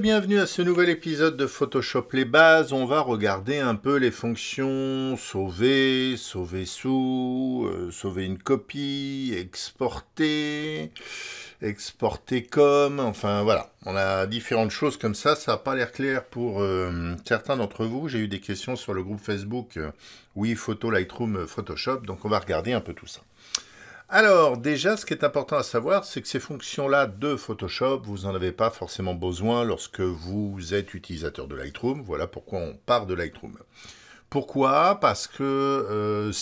bienvenue à ce nouvel épisode de Photoshop les bases. On va regarder un peu les fonctions sauver, sauver sous, euh, sauver une copie, exporter, exporter comme, enfin voilà. On a différentes choses comme ça, ça n'a pas l'air clair pour euh, certains d'entre vous. J'ai eu des questions sur le groupe Facebook Oui euh, Photo Lightroom Photoshop, donc on va regarder un peu tout ça. Alors déjà, ce qui est important à savoir, c'est que ces fonctions-là de Photoshop, vous n'en avez pas forcément besoin lorsque vous êtes utilisateur de Lightroom. Voilà pourquoi on part de Lightroom. Pourquoi Parce que euh,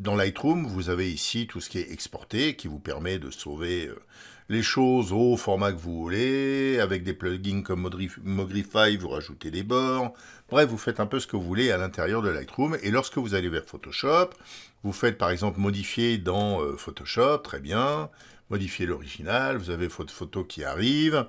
dans Lightroom, vous avez ici tout ce qui est exporté, qui vous permet de sauver... Euh, les choses au format que vous voulez, avec des plugins comme Mogrify, vous rajoutez des bords, bref, vous faites un peu ce que vous voulez à l'intérieur de Lightroom, et lorsque vous allez vers Photoshop, vous faites par exemple modifier dans euh, Photoshop, très bien, modifier l'original, vous avez votre photo qui arrive,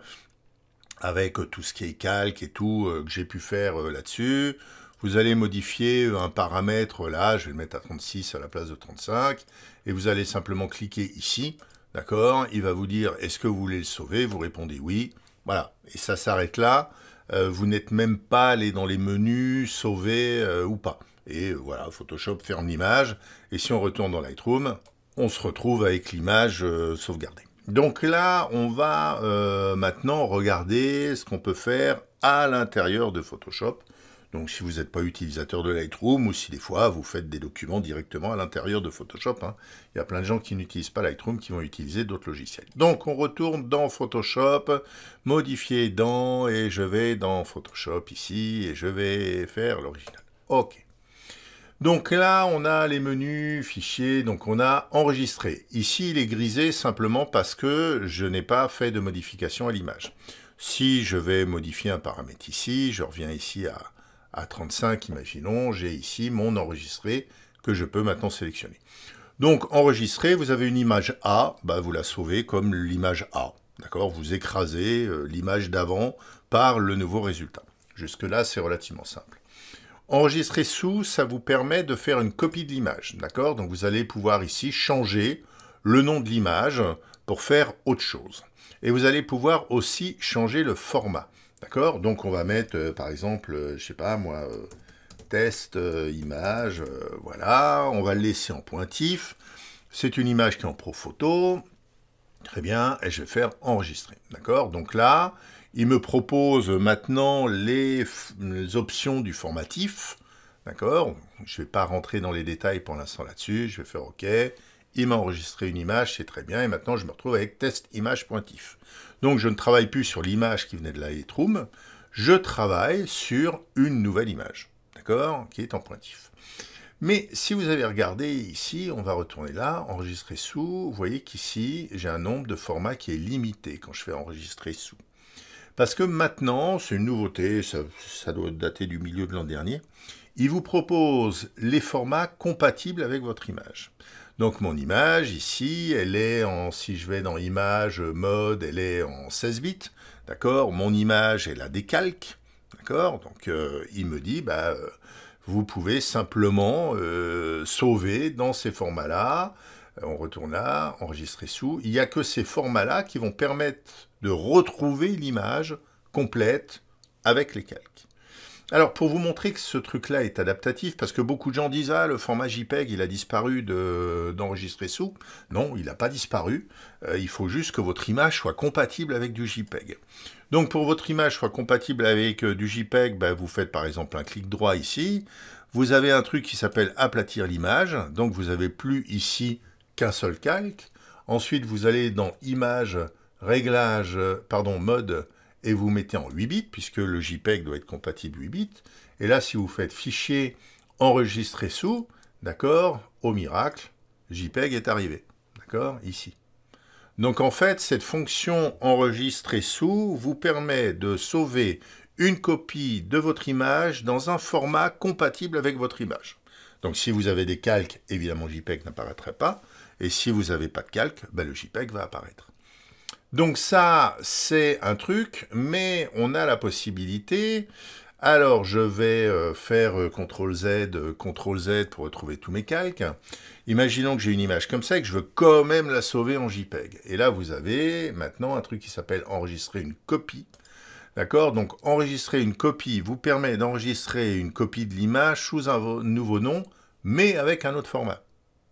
avec euh, tout ce qui est calque et tout euh, que j'ai pu faire là-dessus, vous allez modifier un paramètre là, je vais le mettre à 36 à la place de 35, et vous allez simplement cliquer ici, D'accord Il va vous dire est-ce que vous voulez le sauver Vous répondez oui. Voilà. Et ça s'arrête là. Euh, vous n'êtes même pas allé dans les menus sauver euh, ou pas. Et voilà, Photoshop ferme l'image. Et si on retourne dans Lightroom, on se retrouve avec l'image euh, sauvegardée. Donc là, on va maintenant regarder ce qu'on peut faire à l'intérieur de Photoshop. Donc si vous n'êtes pas utilisateur de Lightroom ou si des fois vous faites des documents directement à l'intérieur de Photoshop, hein, il y a plein de gens qui n'utilisent pas Lightroom qui vont utiliser d'autres logiciels. Donc on retourne dans Photoshop, modifier dans, et je vais dans Photoshop ici, et je vais faire l'original. OK. Donc là, on a les menus, fichiers, donc on a enregistré. Ici, il est grisé simplement parce que je n'ai pas fait de modification à l'image. Si je vais modifier un paramètre ici, je reviens ici à à 35, imaginons, j'ai ici mon enregistré que je peux maintenant sélectionner. Donc enregistré, vous avez une image A, bah, vous la sauvez comme l'image A. D'accord Vous écrasez euh, l'image d'avant par le nouveau résultat. Jusque-là, c'est relativement simple. Enregistrer sous, ça vous permet de faire une copie de l'image. D'accord Donc vous allez pouvoir ici changer le nom de l'image pour faire autre chose. Et vous allez pouvoir aussi changer le format. D'accord Donc on va mettre, euh, par exemple, je euh, je sais pas moi, euh, test, image, voilà, on va le laisser en pointif. C'est une image qui est en pro photo. Très bien, et je vais faire enregistrer. D'accord Donc là, il me propose maintenant les, les options du formatif. D'accord Je ne vais pas rentrer dans les détails pour l'instant là-dessus. Je vais faire OK. Il m'a enregistré une image, c'est très bien. Et maintenant, je me retrouve avec test image pointif. Donc je ne travaille plus sur l'image qui venait de la Lightroom, je travaille sur une nouvelle image, d'accord, qui est en pointif. Mais si vous avez regardé ici, on va retourner là, enregistrer sous, vous voyez qu'ici, j'ai un nombre de formats qui est limité quand je fais enregistrer sous. Parce que maintenant, c'est une nouveauté, ça, ça doit dater du milieu de l'an dernier, il vous propose les formats compatibles avec votre image. Donc mon image ici, elle est en, si je vais dans image, euh, mode, elle est en 16 bits, d'accord Mon image est la calques, d'accord Donc euh, il me dit, bah, euh, vous pouvez simplement sauver dans ces formats-là, on retourne là, enregistrer sous, il n'y a que ces formats-là qui vont permettre de retrouver l'image complète avec les calques. Alors, pour vous montrer que ce truc-là est adaptatif, parce que beaucoup de gens disent « Ah, le format JPEG, il a disparu d'enregistrer sous. » Non, il n'a pas disparu. Euh, il faut juste que votre image soit compatible avec du JPEG. Donc, pour votre image soit compatible avec euh, du JPEG, ben, vous faites par exemple un clic droit ici. Vous avez un truc qui s'appelle « Aplatir l'image ». Donc, vous n'avez plus ici qu'un seul calque. Ensuite, vous allez dans « Image, Réglages euh, », pardon, « Mode », et vous mettez en 8 bits, puisque le JPEG doit être compatible 8 bits. Et là, si vous faites fichier enregistrer sous, d'accord, au miracle, JPEG est arrivé, d'accord, ici. Donc en fait, cette fonction enregistrer sous vous permet de sauver une copie de votre image dans un format compatible avec votre image. Donc si vous avez des calques, évidemment JPEG n'apparaîtrait pas, et si vous n'avez pas de calque, ben, le JPEG va apparaître. Donc ça, c'est un truc, mais on a la possibilité... Alors, je vais euh, faire euh, CTRL-Z, euh, CTRL-Z pour retrouver tous mes calques. Imaginons que j'ai une image comme ça et que je veux quand même la sauver en JPEG. Et là, vous avez maintenant un truc qui s'appelle enregistrer une copie. D'accord Donc, enregistrer une copie vous permet d'enregistrer une copie de l'image sous un nouveau nom, mais avec un autre format.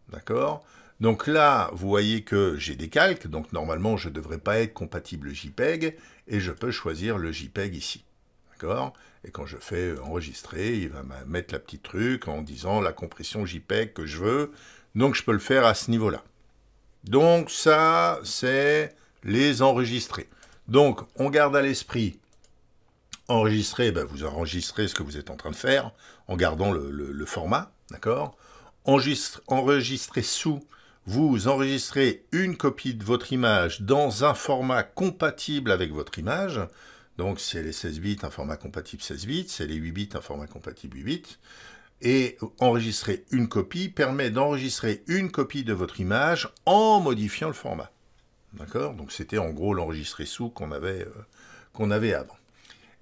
D'accord donc là, vous voyez que j'ai des calques, donc normalement je ne devrais pas être compatible JPEG, et je peux choisir le JPEG ici. D'accord Et quand je fais enregistrer, il va mettre la petite truc en disant la compression JPEG que je veux, donc je peux le faire à ce niveau-là. Donc ça, c'est les enregistrer. Donc on garde à l'esprit enregistrer, ben, vous enregistrez ce que vous êtes en train de faire en gardant le, format, d'accord enregistrer, enregistrer sous, vous enregistrez une copie de votre image dans un format compatible avec votre image. Donc c'est les 16 bits, un format compatible 16 bits, c'est les 8 bits, un format compatible 8 bits. Et enregistrer une copie permet d'enregistrer une copie de votre image en modifiant le format. D'accord Donc c'était en gros l'enregistrer sous qu'on avait, euh, qu'on avait avant.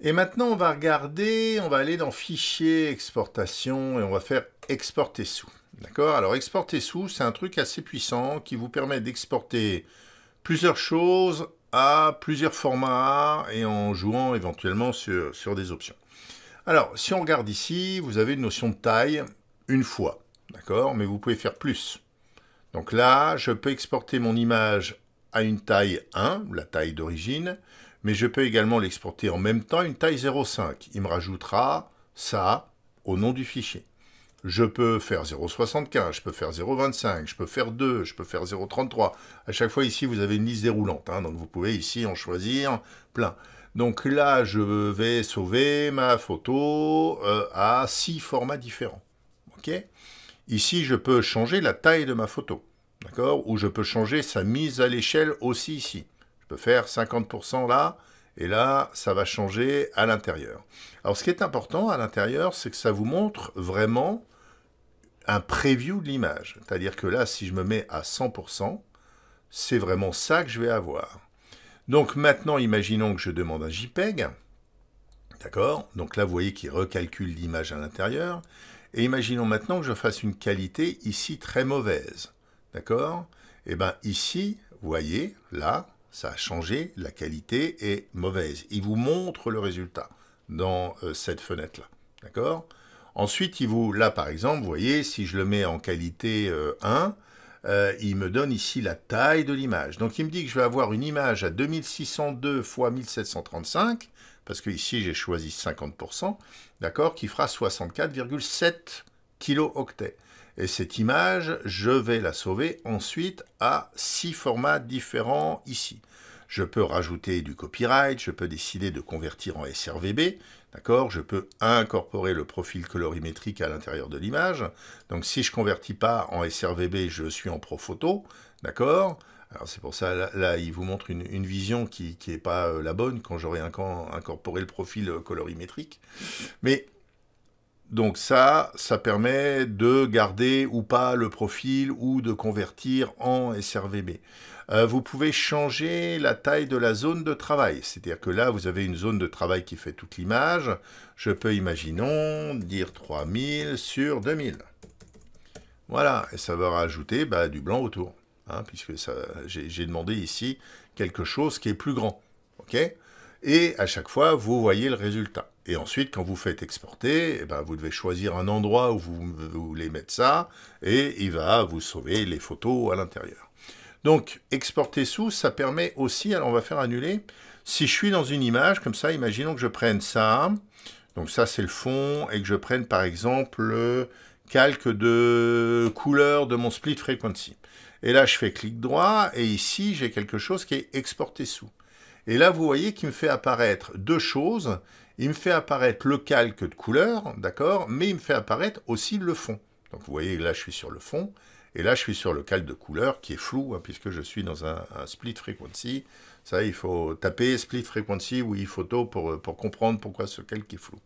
Et maintenant, on va regarder, on va aller dans Fichier, Exportation, et on va faire Exporter sous. D'accord Alors, exporter sous, c'est un truc assez puissant qui vous permet d'exporter plusieurs choses à plusieurs formats et en jouant éventuellement sur, sur des options. Alors, si on regarde ici, vous avez une notion de taille une fois, d'accord Mais vous pouvez faire plus. Donc là, je peux exporter mon image à une taille 1, la taille d'origine, mais je peux également l'exporter en même temps à une taille 0,5. Il me rajoutera ça au nom du fichier. Je peux faire 0,75, je peux faire 0,25, je peux faire 2, je peux faire 0,33. À chaque fois ici, vous avez une liste déroulante, hein, donc vous pouvez ici en choisir plein. Donc là, je vais sauver ma photo euh, à six formats différents. Ok Ici, je peux changer la taille de ma photo, d'accord Ou je peux changer sa mise à l'échelle aussi ici. Je peux faire 50% là, et là, ça va changer à l'intérieur. Alors, ce qui est important à l'intérieur, c'est que ça vous montre vraiment un preview de l'image. C'est-à-dire que là, si je me mets à 100%, c'est vraiment ça que je vais avoir. Donc maintenant, imaginons que je demande un JPEG. D'accord Donc là, vous voyez qu'il recalcule l'image à l'intérieur. Et imaginons maintenant que je fasse une qualité ici très mauvaise. D'accord Et eh bien ici, vous voyez, là, ça a changé, la qualité est mauvaise. Il vous montre le résultat dans euh, cette fenêtre-là. D'accord Ensuite, il vous, là par exemple, vous voyez, si je le mets en qualité 1, euh, euh, il me donne ici la taille de l'image. Donc il me dit que je vais avoir une image à 2602 x 1735, parce que ici j'ai choisi 50%, d'accord, qui fera 64,7 kilooctets. Et cette image, je vais la sauver ensuite à six formats différents ici. Je peux rajouter du copyright, je peux décider de convertir en SRVB, D'accord Je peux incorporer le profil colorimétrique à l'intérieur de l'image. Donc si je convertis pas en SRVB, je suis en Profoto. D'accord alors c'est pour ça, là, il vous montre une, vision qui n'est pas euh, la bonne quand j'aurai incorporé le profil euh, colorimétrique. Mais donc ça, ça permet de garder ou pas le profil ou de convertir en SRVB. Euh, vous pouvez changer la taille de la zone de travail. C'est-à-dire que là, vous avez une zone de travail qui fait toute l'image. Je peux, imaginons, dire 3000 sur 2000. Voilà, et ça va rajouter bah, du blanc autour. Hein, puisque j'ai demandé ici quelque chose qui est plus grand. et à chaque fois, vous voyez le résultat. Et ensuite, quand vous faites exporter, eh ben, vous devez choisir un endroit où vous voulez mettre ça, et il va vous sauver les photos à l'intérieur. Donc, exporter sous, ça permet aussi, alors on va faire annuler, si je suis dans une image, comme ça, imaginons que je prenne ça, donc ça c'est le fond, et que je prenne par exemple le calque de couleur de mon split frequency. Et là, je fais clic droit, et ici, j'ai quelque chose qui est exporté sous. Et là, vous voyez qu'il me fait apparaître deux choses. Il me fait apparaître le calque de couleur, d'accord, mais il me fait apparaître aussi le fond. Donc vous voyez, là, je suis sur le fond. Et là, je suis sur le calque de couleur qui est flou, hein, puisque je suis dans un, split frequency. Ça, il faut taper split frequency ou e-photo pour, euh, pour comprendre pourquoi ce calque est flou.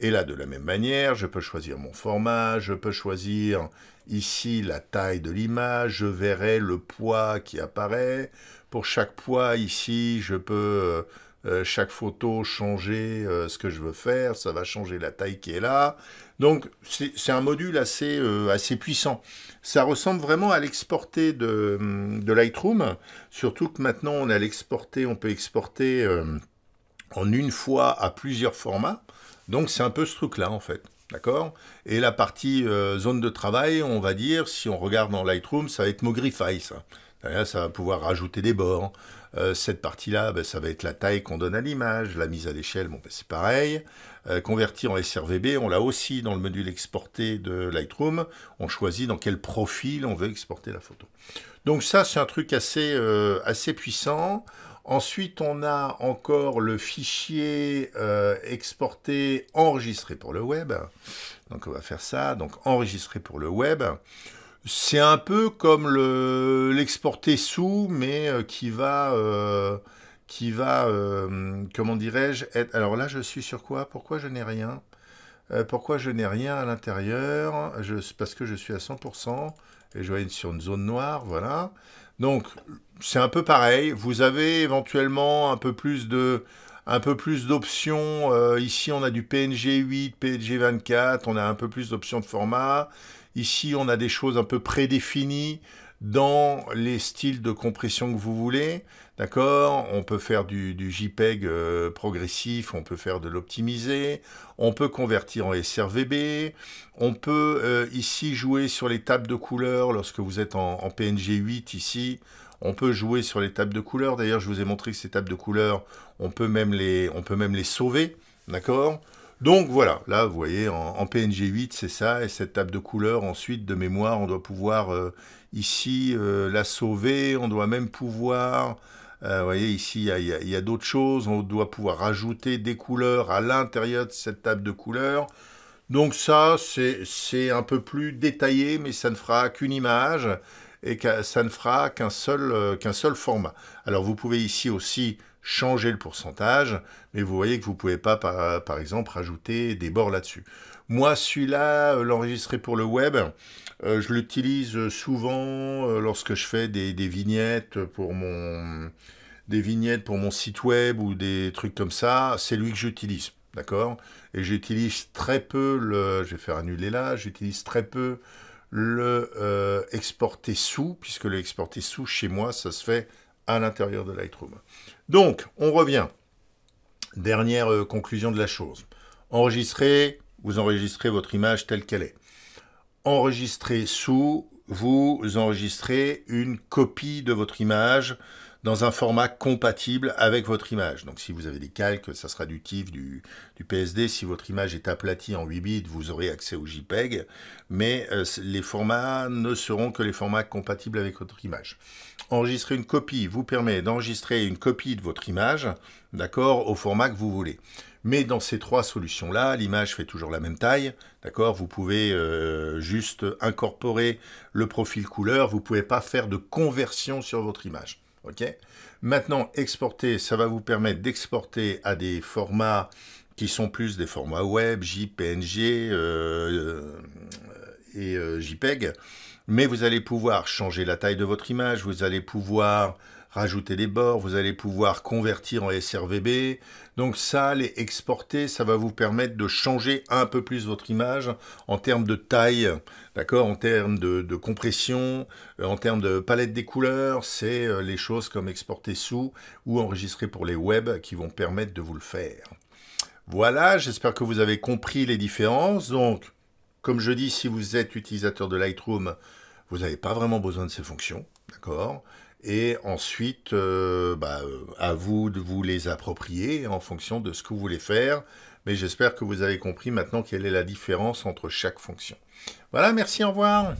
Et là, de la même manière, je peux choisir mon format, je peux choisir ici la taille de l'image, je verrai le poids qui apparaît. Pour chaque poids, ici, je peux... Euh, euh, chaque photo changer euh, ce que je veux faire, ça va changer la taille qui est là. Donc c'est un module assez, euh, assez puissant. Ça ressemble vraiment à l'exporter hum, de, Lightroom, surtout que maintenant on a l'exporter, on peut exporter en une fois à plusieurs formats. Donc c'est un peu ce truc-là en fait. D'accord Et la partie zone de travail, on va dire, si on regarde dans Lightroom, ça va être Mogrify, Là, ça va pouvoir rajouter des bords, euh, cette partie-là, ben, ça va être la taille qu'on donne à l'image, la mise à l'échelle, bon, ben, c'est pareil. Euh, en SRVB, on l'a aussi dans le module exporté de Lightroom. On choisit dans quel profil on veut exporter la photo. Donc ça, c'est un truc assez, euh, assez puissant. Ensuite, on a encore le fichier exporté, enregistré pour le web. Donc on va faire ça, donc enregistré pour le web. C'est un peu comme l'exporter sous, mais euh, qui va euh, qui va, euh, comment dirais-je, être... Alors là, je suis sur quoi Pourquoi je n'ai rien Pourquoi je n'ai rien à l'intérieur Parce que je suis à 100% et je vais être sur une zone noire, voilà. Donc, c'est un peu pareil. Vous avez éventuellement un peu plus de... Un peu plus d'options. ici, on a du PNG 8, PNG 24. On a un peu plus d'options de format. Ici, on a des choses un peu prédéfinies dans les styles de compression que vous voulez, d'accord On peut faire du, JPEG euh, progressif, on peut faire de l'optimisé, on peut convertir en SRVB, on peut euh, ici jouer sur les tables de couleurs lorsque vous êtes en, PNG 8 ici, on peut jouer sur les tables de couleurs. D'ailleurs, je vous ai montré que ces tables de couleurs, on peut même les, on peut même les sauver, d'accord donc voilà, là vous voyez en, PNG 8 c'est ça, et cette table de couleurs ensuite de mémoire on doit pouvoir euh, ici euh, la sauver, on doit même pouvoir, euh, vous voyez ici il y a, d'autres choses, on doit pouvoir rajouter des couleurs à l'intérieur de cette table de couleurs. Donc ça c'est un peu plus détaillé mais ça ne fera qu'une image et ça ne fera qu'un seul, qu'un seul format. Alors vous pouvez ici aussi changer le pourcentage, mais vous voyez que vous ne pouvez pas, par, exemple, rajouter des bords là-dessus. Moi, celui-là, euh, l'enregistrer pour le web, euh, je l'utilise souvent euh, lorsque je fais des, vignettes pour mon des vignettes pour mon site web ou des trucs comme ça, c'est lui que j'utilise, d'accord Et j'utilise très peu le... Je vais faire annuler là, j'utilise très peu le exporter sous, puisque le exporter sous, chez moi, ça se fait à l'intérieur de Lightroom. Donc, on revient. Dernière euh, conclusion de la chose. Enregistrez, vous enregistrez votre image telle qu'elle est. Enregistrez sous, vous enregistrez une copie de votre image dans un format compatible avec votre image. Donc si vous avez des calques, ça sera du TIFF, du, PSD. Si votre image est aplatie en 8 bits, vous aurez accès au JPEG, mais euh, les formats ne seront que les formats compatibles avec votre image. Enregistrer une copie vous permet d'enregistrer une copie de votre image, d'accord, au format que vous voulez. Mais dans ces trois solutions-là, l'image fait toujours la même taille, d'accord Vous pouvez euh, juste incorporer le profil couleur, vous ne pouvez pas faire de conversion sur votre image. Okay Maintenant, exporter, ça va vous permettre d'exporter à des formats qui sont plus des formats web, JPNG euh, euh, et euh, JPEG. Mais vous allez pouvoir changer la taille de votre image, vous allez pouvoir rajouter des bords, vous allez pouvoir convertir en SRVB. Donc ça, les exporter, ça va vous permettre de changer un peu plus votre image en termes de taille, d'accord, en termes de, de, compression, euh, en termes de palette des couleurs. C'est euh, les choses comme exporter sous ou enregistrer pour les web qui vont permettre de vous le faire. Voilà, j'espère que vous avez compris les différences. Donc, comme je dis, si vous êtes utilisateur de Lightroom, vous n'avez pas vraiment besoin de ces fonctions, d'accord et ensuite euh, bah, euh, à vous de vous les approprier en fonction de ce que vous voulez faire. Mais j'espère que vous avez compris maintenant quelle est la différence entre chaque fonction. Voilà, merci, au revoir.